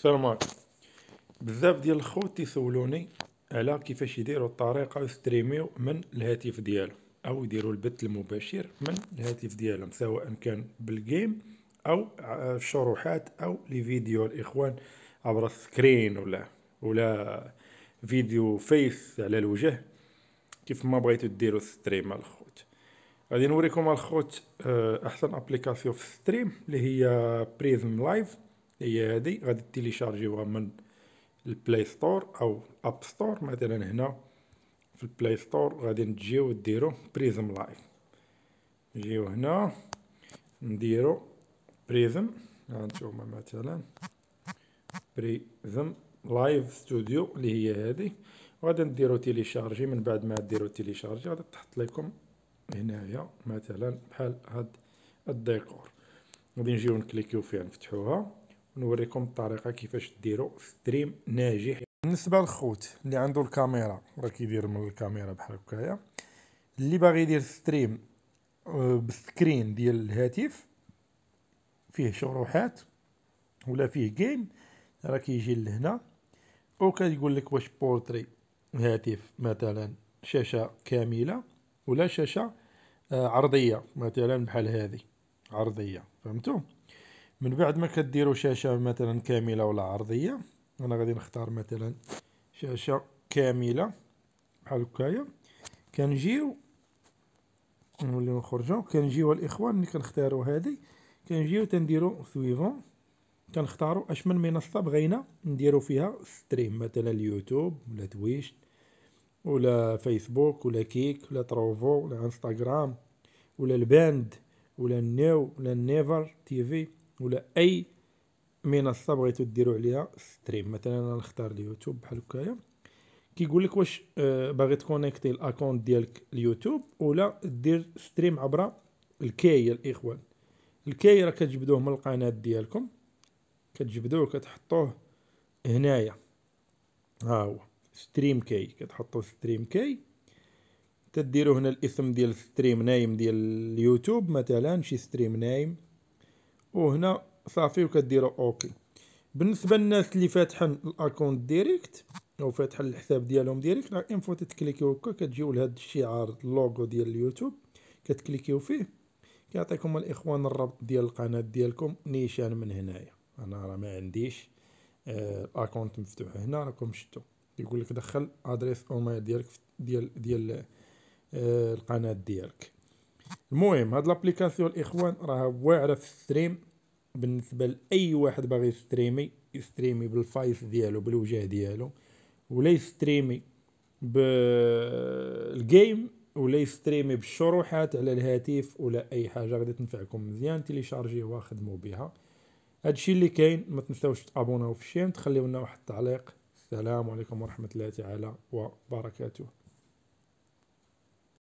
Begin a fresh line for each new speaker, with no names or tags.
السلام عليكم بزاف ديال الخوت تيسولوني على كيفاش يديروا الطريقه يستريميو من الهاتف ديالو او يديروا البث المباشر من الهاتف ديالهم سواء كان بالجيم او الشروحات او لي فيديو الاخوان عبر السكرين ولا ولا فيديو فيس على الوجه كيف ما بغيتو ديروا ستريم الخوت غادي نوريكم الخوت آه، احسن ابليكاسيون في الستريم اللي هي بريزم لايف هي هذه غادي تيليشارجيوها من البلاي ستور او الاب ستور مثلا هنا في البلاي ستور غادي نجيو ديرو بريزم لايف نجيو هنا نديرو بريزم هانتوما مثلا بريزم لايف ستوديو اللي هي هذه وغادي نديرو تيليشارجي من بعد ما ديرو تيليشارجي غادي تحط لكم هنايا مثلا بحال هاد الديكور غادي نجيو نكليكيو فيها نفتحوها نوريكم الطريقه كيفاش ديروا ستريم ناجح بالنسبه للخوت اللي عنده الكاميرا راه كيدير من الكاميرا بحال هكايا اللي باغي يدير ستريم آه، بسكرين ديال الهاتف فيه شروحات ولا فيه جيم راه كيجي لهنا وكيقول لك واش بورتري هاتف مثلا شاشه كامله ولا شاشه آه، عرضيه مثلا بحال هذه عرضيه فهمتوا من بعد ما كديروا شاشة مثلا كاملة ولا عرضية انا غادي نختار مثلا شاشة كاملة بحال هكايا كنجيو نوليو نخرجو كنجيو الاخوان ملي كنختارو هادي كنجيو تنديرو سويفون كنختارو اشمن منصه بغينا نديرو فيها ستريم مثلا اليوتيوب ولا تويش ولا فيسبوك ولا كيك ولا تروفو ولا انستغرام ولا الباند ولا النيو ولا النيفر تي في ولا اي منصه بغيتو ديروا عليها ستريم مثلا انا نختار اليوتيوب بحال هكايا كيقول لك واش آه، باغي تكونيكتي الاكونت ديالك اليوتيوب ولا دير ستريم عبر الكاي يا الاخوان الكاي راه كتجبدوه من القناه ديالكم كتجبدوه كتحطوه هنايا ها هو ستريم كاي كتحطوا ستريم كاي تديروا هنا الاسم ديال ستريم نايم ديال اليوتيوب مثلا شي ستريم نايم وهنا صافي وكديروا اوكي بالنسبه للناس اللي فاتحين الاكونت ديريكت او فاتحين الحساب ديالهم ديريكت راه انفو تتكليكيو هكا كتجيو لهاد الشعار اللوغو ديال اليوتيوب كتكليكيو فيه كيعطيكم الاخوان الرابط ديال القناه ديالكم نيشان من هنايا انا راه ما عنديش آه الاكونت مفتوح هنا راكم شفتوا يقول لك دخل ادريس ايميل ديالك ديال ديال آه القناه ديالك المهم هاد لابليكاسيون الاخوان راها واعره في الستريم بالنسبه لاي واحد باغي يستريمي يستريمي بالفايس ديالو بالوجه ديالو ولا يستريمي بالجيم ولا يستريمي بالشروحات على الهاتف ولا اي حاجه غادي تنفعكم مزيان تيليشارجيوها خدموا بها هادشي اللي كاين ما تنساوش تابوناو في الشين تخليو لنا واحد التعليق السلام عليكم ورحمه الله تعالى وبركاته